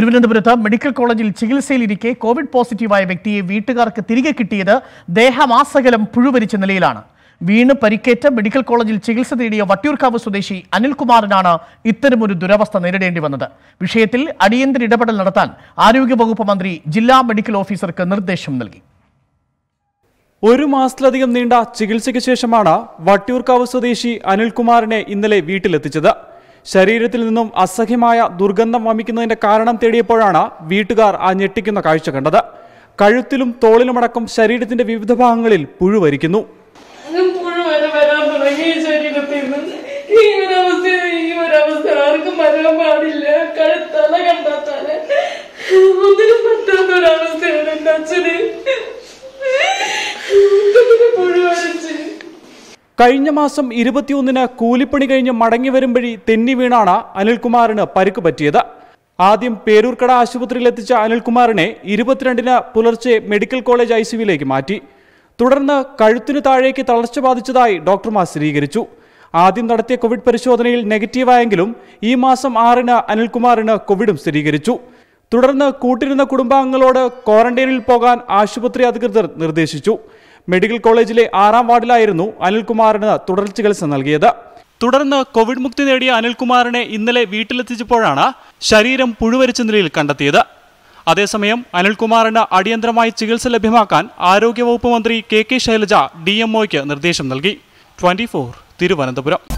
തിരുവനന്തപുരത്ത് മെഡിക്കൽ കോളേജിൽ ചികിത്സയിലിരിക്കെ കോവിഡ് പോസിറ്റീവായ വ്യക്തിയെ വീട്ടുകാർക്ക് തിരികെ കിട്ടിയത് ദേഹമാസകലം പുഴുവരിച്ച നിലയിലാണ് വീണ് പരിക്കേറ്റ് മെഡിക്കൽ കോളേജിൽ ചികിത്സ തേടിയ വട്ടിയൂർക്കാവ് സ്വദേശി അനിൽകുമാറിനാണ് ഇത്തരമൊരു ദുരവസ്ഥ നേരിടേണ്ടി വന്നത് വിഷയത്തിൽ അടിയന്തര ഇടപെടൽ നടത്താൻ ആരോഗ്യവകുപ്പ് മന്ത്രി ജില്ലാ മെഡിക്കൽ ഓഫീസർക്ക് നിർദ്ദേശം നൽകി ഒരു മാസത്തിലധികം നീണ്ട ചികിത്സയ്ക്ക് ശേഷമാണ് വട്ടിയൂർക്കാവ് സ്വദേശി അനിൽകുമാറിനെ ഇന്നലെ വീട്ടിലെത്തിച്ചത് ശരീരത്തിൽ നിന്നും അസഹ്യമായ ദുർഗന്ധം വമിക്കുന്നതിന്റെ കാരണം തേടിയപ്പോഴാണ് വീട്ടുകാർ ആ ഞെട്ടിക്കുന്ന കാഴ്ച കണ്ടത് കഴുത്തിലും തോളിലുമടക്കം ശരീരത്തിന്റെ വിവിധ ഭാഗങ്ങളിൽ പുഴുവരിക്കുന്നു വരാൻ പാടില്ല കഴിഞ്ഞ മാസം ഇരുപത്തിയൊന്നിന് കൂലിപ്പണി കഴിഞ്ഞ് മടങ്ങി വരുമ്പഴി തെന്നി വീണാണ് അനിൽകുമാറിന് പരുക്ക് പറ്റിയത് ആദ്യം പേരൂർക്കട ആശുപത്രിയിൽ എത്തിച്ച അനിൽകുമാറിനെ ഇരുപത്തിരണ്ടിന് പുലർച്ചെ മെഡിക്കൽ കോളേജ് ഐ സിയുവിലേക്ക് മാറ്റി തുടർന്ന് കഴുത്തിനു താഴേക്ക് തളർച്ച ബാധിച്ചതായി ഡോക്ടർമാർ സ്ഥിരീകരിച്ചു ആദ്യം നടത്തിയ കോവിഡ് പരിശോധനയിൽ നെഗറ്റീവായെങ്കിലും ഈ മാസം ആറിന് അനിൽകുമാറിന് കോവിഡും സ്ഥിരീകരിച്ചു തുടർന്ന് കൂട്ടിരുന്ന കുടുംബാംഗങ്ങളോട് ക്വാറന്റൈനിൽ പോകാൻ ആശുപത്രി അധികൃതർ നിർദ്ദേശിച്ചു മെഡിക്കൽ കോളേജിലെ ആറാം വാർഡിലായിരുന്നു അനിൽകുമാറിന് തുടർ ചികിത്സ നൽകിയത് തുടർന്ന് കോവിഡ് മുക്തി നേടിയ അനിൽകുമാറിനെ ഇന്നലെ വീട്ടിലെത്തിച്ചപ്പോഴാണ് ശരീരം പുഴുവരിച്ച നിലയിൽ കണ്ടെത്തിയത് അതേസമയം അനിൽകുമാറിന് അടിയന്തരമായി ചികിത്സ ലഭ്യമാക്കാൻ ആരോഗ്യവകുപ്പ് മന്ത്രി കെ കെ ശൈലജ ഡി നിർദ്ദേശം നൽകി ട്വന്റി തിരുവനന്തപുരം